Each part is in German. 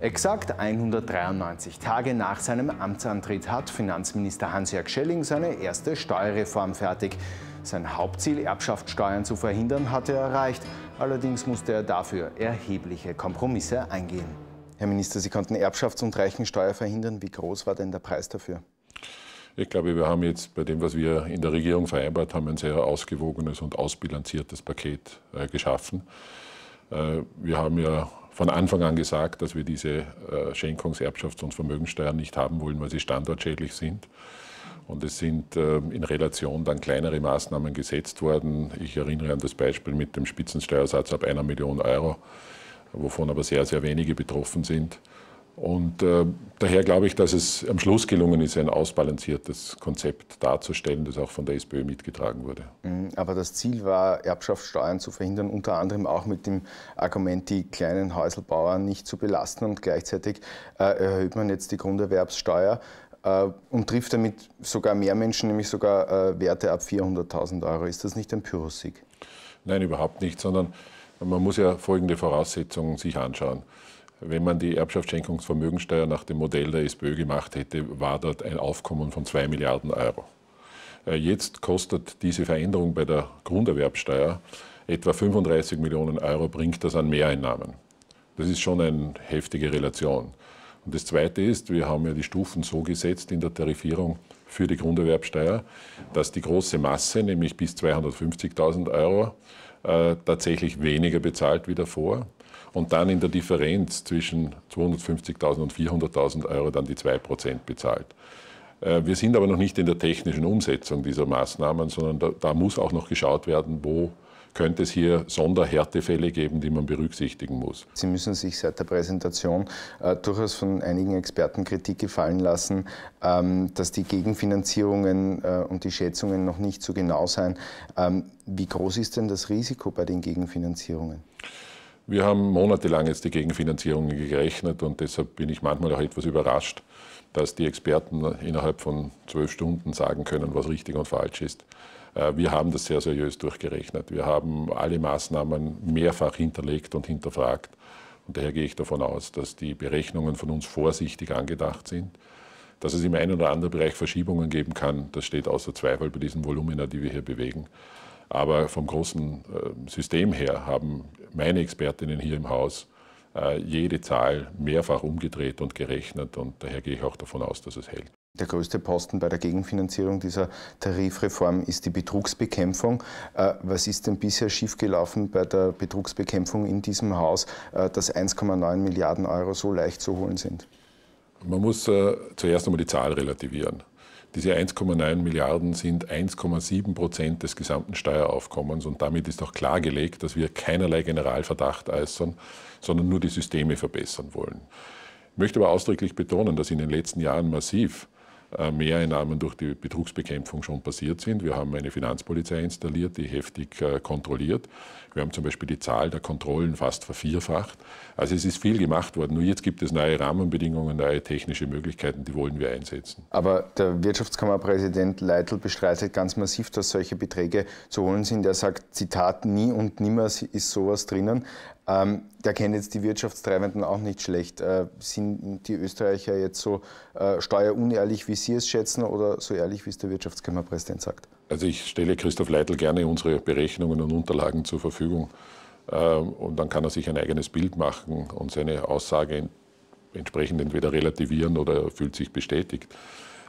Exakt 193 Tage nach seinem Amtsantritt hat Finanzminister Hans-Jörg Schelling seine erste Steuerreform fertig. Sein Hauptziel, Erbschaftssteuern zu verhindern, hatte er erreicht. Allerdings musste er dafür erhebliche Kompromisse eingehen. Herr Minister, Sie konnten Erbschafts- und Reichensteuer verhindern. Wie groß war denn der Preis dafür? Ich glaube, wir haben jetzt bei dem, was wir in der Regierung vereinbart haben, ein sehr ausgewogenes und ausbilanziertes Paket äh, geschaffen. Äh, wir haben ja von Anfang an gesagt, dass wir diese äh, Schenkungs-, Erbschafts- und Vermögensteuern nicht haben wollen, weil sie standortschädlich sind. Und es sind ähm, in Relation dann kleinere Maßnahmen gesetzt worden. Ich erinnere an das Beispiel mit dem Spitzensteuersatz ab einer Million Euro, wovon aber sehr, sehr wenige betroffen sind. Und äh, daher glaube ich, dass es am Schluss gelungen ist, ein ausbalanciertes Konzept darzustellen, das auch von der SPÖ mitgetragen wurde. Mhm, aber das Ziel war, Erbschaftssteuern zu verhindern, unter anderem auch mit dem Argument, die kleinen Häuselbauern nicht zu belasten. Und gleichzeitig äh, erhöht man jetzt die Grunderwerbssteuer äh, und trifft damit sogar mehr Menschen, nämlich sogar äh, Werte ab 400.000 Euro. Ist das nicht ein Pyrrhussieg? Nein, überhaupt nicht, sondern man muss ja folgende Voraussetzungen sich anschauen. Wenn man die Erbschaftsschenkungsvermögensteuer nach dem Modell der SPÖ gemacht hätte, war dort ein Aufkommen von 2 Milliarden Euro. Äh, jetzt kostet diese Veränderung bei der Grunderwerbsteuer etwa 35 Millionen Euro, bringt das an Mehreinnahmen. Das ist schon eine heftige Relation. Und das Zweite ist, wir haben ja die Stufen so gesetzt in der Tarifierung für die Grunderwerbsteuer, dass die große Masse, nämlich bis 250.000 Euro, äh, tatsächlich weniger bezahlt wie davor und dann in der Differenz zwischen 250.000 und 400.000 Euro dann die 2% bezahlt. Äh, wir sind aber noch nicht in der technischen Umsetzung dieser Maßnahmen, sondern da, da, muss auch noch geschaut werden, wo könnte es hier Sonderhärtefälle geben, die man berücksichtigen muss. Sie müssen sich seit der Präsentation äh, durchaus von einigen Experten Kritik gefallen lassen, ähm, dass die Gegenfinanzierungen äh, und die Schätzungen noch nicht so genau seien. Ähm, wie groß ist denn das Risiko bei den Gegenfinanzierungen? Wir haben monatelang jetzt die Gegenfinanzierungen gerechnet und deshalb bin ich manchmal auch etwas überrascht, dass die Experten innerhalb von zwölf Stunden sagen können, was richtig und falsch ist. Äh, wir haben das sehr seriös durchgerechnet. Wir haben alle Maßnahmen mehrfach hinterlegt und hinterfragt. Und daher gehe ich davon aus, dass die Berechnungen von uns vorsichtig angedacht sind. Dass es im einen oder anderen Bereich Verschiebungen geben kann, das steht außer Zweifel bei diesen Volumina, die wir hier bewegen. Aber vom großen äh, System her haben meine Expertinnen hier im Haus äh, jede Zahl mehrfach umgedreht und gerechnet und daher gehe ich auch davon aus, dass es hält. Der größte Posten bei der Gegenfinanzierung dieser Tarifreform ist die Betrugsbekämpfung. Äh, was ist denn bisher schiefgelaufen bei der Betrugsbekämpfung in diesem Haus, dass 1,9 Milliarden Euro so leicht zu holen sind? Man muss zuerst einmal die Zahl relativieren. Diese 1,9 Milliarden sind 1,7 Prozent des gesamten Steueraufkommens und damit ist auch klargelegt, dass wir keinerlei Generalverdacht äußern, sondern nur die Systeme verbessern wollen. Ich möchte aber ausdrücklich betonen, dass in den letzten Jahren massiv äh, Mehreinnahmen durch die Betrugsbekämpfung schon passiert sind. Wir haben eine Finanzpolizei installiert, die heftig äh, kontrolliert. Wir haben zum Beispiel die Zahl der Kontrollen fast vervierfacht. Also es ist viel gemacht worden. Nur jetzt gibt es neue Rahmenbedingungen, neue technische Möglichkeiten, die wollen wir einsetzen. Aber der Wirtschaftskammerpräsident Leitl bestreitet ganz massiv, dass solche Beträge zu holen sind. Er sagt, Zitat, nie und nimmer ist sowas drinnen. Ähm, der kennt jetzt die Wirtschaftstreibenden auch nicht schlecht. Äh, sind die Österreicher jetzt so äh, steuerunehrlich, wie Sie es schätzen, oder so ehrlich, wie es der Wirtschaftskammerpräsident sagt? Also ich stelle Christoph Leitl gerne unsere Berechnungen und Unterlagen zur Verfügung. Ähm, und dann kann er sich ein eigenes Bild machen und seine Aussage entsprechend entweder relativieren oder fühlt sich bestätigt.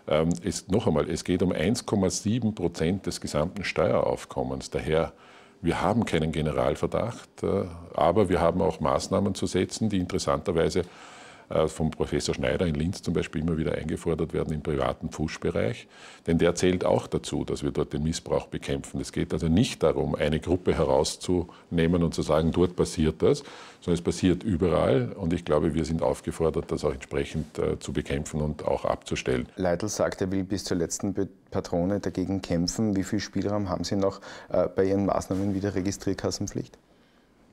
Ähm, es, noch einmal, es geht um 1,7 Prozent des gesamten Steueraufkommens. Daher wir haben keinen Generalverdacht, äh, aber wir haben auch Maßnahmen zu setzen, die interessanterweise äh, vom Professor Schneider in Linz zum Beispiel immer wieder eingefordert werden im privaten Fußbereich. Denn der zählt auch dazu, dass wir dort den Missbrauch bekämpfen. Es geht also nicht darum, eine Gruppe herauszunehmen und zu sagen, dort passiert das, sondern es passiert überall. Und ich glaube, wir sind aufgefordert, das auch entsprechend äh, zu bekämpfen und auch abzustellen. Leitl sagt, er will bis zur letzten Patrone dagegen kämpfen. Wie viel Spielraum haben Sie noch äh, bei Ihren Maßnahmen wie der Registrierkassenpflicht?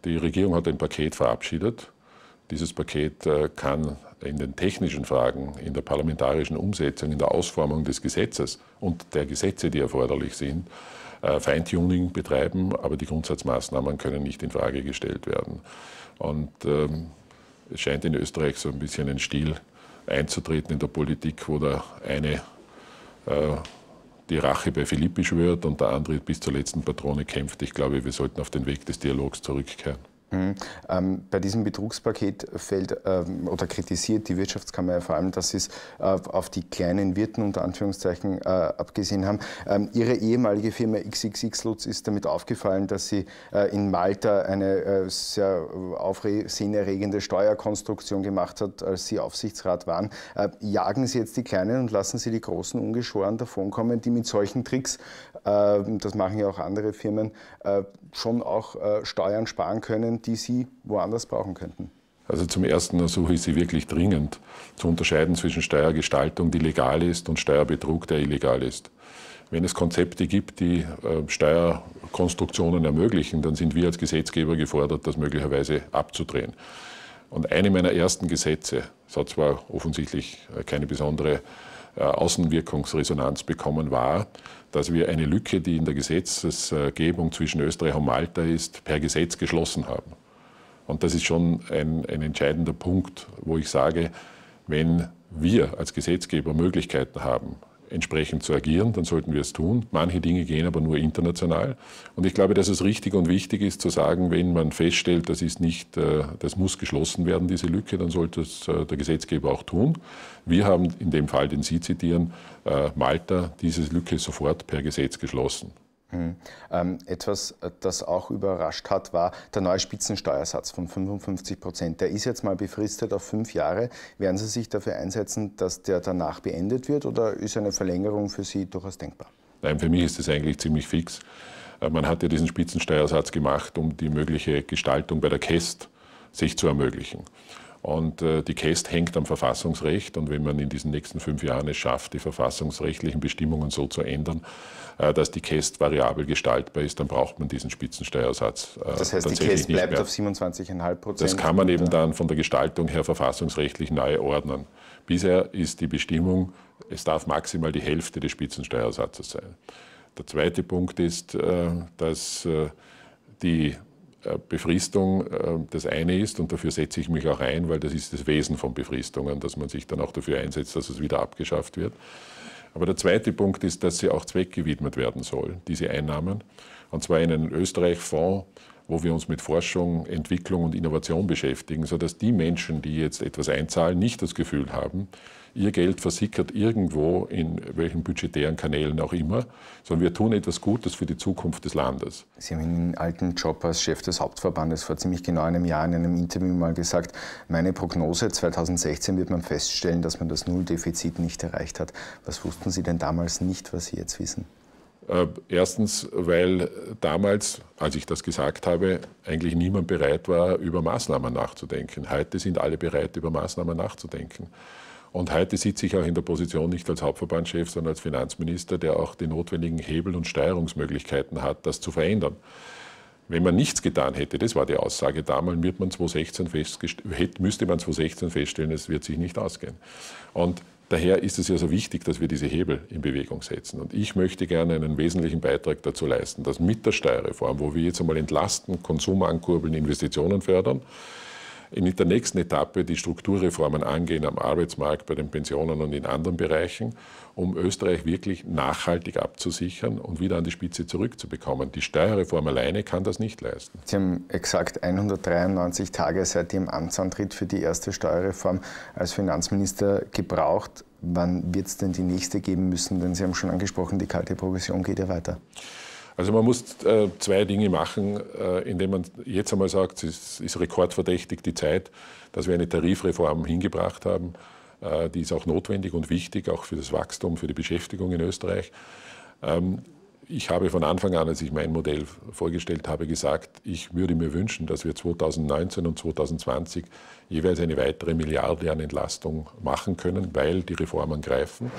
Die Regierung hat ein Paket verabschiedet dieses Paket äh, kann in den technischen Fragen, in der parlamentarischen Umsetzung, in der Ausformung des Gesetzes und der Gesetze, die erforderlich sind, äh, Feintuning betreiben, aber die Grundsatzmaßnahmen können nicht in Frage gestellt werden. Und ähm, es scheint in Österreich so ein bisschen ein Stil einzutreten in der Politik, wo der eine äh, die Rache bei Philippi schwört und der andere bis zur letzten Patrone kämpft. Ich glaube, wir sollten auf den Weg des Dialogs zurückkehren. Mhm. Ähm, bei diesem Betrugspaket fällt ähm, oder kritisiert die Wirtschaftskammer ja vor allem, dass sie es äh, auf die kleinen Wirten unter Anführungszeichen äh, abgesehen haben. Ähm, ihre ehemalige Firma XXX Lutz ist damit aufgefallen, dass sie äh, in Malta eine äh, sehr aufsehenerregende Steuerkonstruktion gemacht hat, als sie Aufsichtsrat waren. Äh, jagen Sie jetzt die Kleinen und lassen Sie die Großen ungeschoren davonkommen, die mit solchen Tricks, ähm, das machen ja auch andere Firmen, äh, schon auch Steuern sparen können die Sie woanders brauchen könnten? Also zum Ersten ersuche also ich Sie wirklich dringend zu unterscheiden zwischen Steuergestaltung, die legal ist, und Steuerbetrug, der illegal ist. Wenn es Konzepte gibt, die äh, Steuerkonstruktionen ermöglichen, dann sind wir als Gesetzgeber gefordert, das möglicherweise abzudrehen. Und eine meiner ersten Gesetze, es hat zwar offensichtlich äh, keine besondere äh, Außenwirkungsresonanz bekommen, war, dass wir eine Lücke, die in der Gesetzesgebung zwischen Österreich und Malta ist, per Gesetz geschlossen haben. Und das ist schon ein, ein entscheidender Punkt, wo ich sage, wenn wir als Gesetzgeber Möglichkeiten haben, entsprechend zu agieren, dann sollten wir es tun. Manche Dinge gehen aber nur international. Und ich glaube, dass es richtig und wichtig ist zu sagen, wenn man feststellt, das ist nicht, äh, das muss geschlossen werden, diese Lücke, dann sollte es äh, der Gesetzgeber auch tun. Wir haben in dem Fall, den Sie zitieren, äh, Malta diese Lücke sofort per Gesetz geschlossen. Mhm. Ähm, etwas, äh, das auch überrascht hat, war der neue Spitzensteuersatz von 55 Prozent. Der ist jetzt mal befristet auf fünf Jahre. Werden Sie sich dafür einsetzen, dass der danach beendet wird oder ist eine Verlängerung für Sie durchaus denkbar? Nein, für mich ist das eigentlich ziemlich fix. Äh, man hat ja diesen Spitzensteuersatz gemacht, um die mögliche Gestaltung bei der KEST sich zu ermöglichen. Und äh, die Käst hängt am Verfassungsrecht. Und wenn man in diesen nächsten fünf Jahren es schafft, die verfassungsrechtlichen Bestimmungen so zu ändern, äh, dass die Käst variabel gestaltbar ist, dann braucht man diesen Spitzensteuersatz. Äh, das heißt, die Käst bleibt mehr. auf 27,5 Prozent. Das kann man eben dann von der Gestaltung her verfassungsrechtlich neu ordnen. Bisher ist die Bestimmung, es darf maximal die Hälfte des Spitzensteuersatzes sein. Der zweite Punkt ist, dass die äh, Befristung äh, das eine ist und dafür setze ich mich auch ein, weil das ist das Wesen von Befristungen, dass man sich dann auch dafür einsetzt, dass es wieder abgeschafft wird. Aber der zweite Punkt ist, dass sie auch zweckgewidmet werden soll, diese Einnahmen. Und zwar in einen Österreich-Fonds, wo wir uns mit Forschung, Entwicklung und Innovation beschäftigen, sodass die Menschen, die jetzt etwas einzahlen, nicht das Gefühl haben, ihr Geld versickert irgendwo in welchen budgetären Kanälen auch immer, sondern wir tun etwas Gutes für die Zukunft des Landes. Sie haben in Ihrem alten Job als Chef des Hauptverbandes vor ziemlich genau einem Jahr in einem Interview mal gesagt, meine Prognose 2016 wird man feststellen, dass man das Nulldefizit nicht erreicht hat. Was wussten Sie denn damals nicht, was Sie jetzt wissen? Äh, erstens, weil damals, als ich das gesagt habe, eigentlich niemand bereit war, über Maßnahmen nachzudenken. Heute sind alle bereit, über Maßnahmen nachzudenken. Und heute sitze ich auch in der Position nicht als Hauptverbandschef, sondern als Finanzminister, der auch die notwendigen Hebel und Steuerungsmöglichkeiten hat, das zu verändern. Wenn man nichts getan hätte, das war die Aussage damals, wird man 2016 hätte, müsste man 2016 feststellen, es wird sich nicht ausgehen. Und Daher ist es ja so wichtig, dass wir diese Hebel in Bewegung setzen. Und ich möchte gerne einen wesentlichen Beitrag dazu leisten, dass mit der Steuerreform, wo wir jetzt einmal entlasten, Konsum ankurbeln, Investitionen fördern, in der nächsten Etappe die Strukturreformen angehen am Arbeitsmarkt, bei den Pensionen und in anderen Bereichen, um Österreich wirklich nachhaltig abzusichern und wieder an die Spitze zurückzubekommen. Die Steuerreform alleine kann das nicht leisten. Sie haben exakt 193 Tage seit dem Amtsantritt für die erste Steuerreform als Finanzminister gebraucht. Wann wird es denn die nächste geben müssen? Denn Sie haben schon angesprochen, die kalte Progression geht ja weiter. Also man muss äh, zwei Dinge machen, äh, indem man jetzt einmal sagt, es ist, rekordverdächtig die Zeit, dass wir eine Tarifreform hingebracht haben. Äh, die ist auch notwendig und wichtig, auch für das Wachstum, für die Beschäftigung in Österreich. Ähm, ich habe von Anfang an, als ich mein Modell vorgestellt habe, gesagt, ich würde mir wünschen, dass wir 2019 und 2020 jeweils eine weitere Milliarde an Entlastung machen können, weil die Reformen greifen.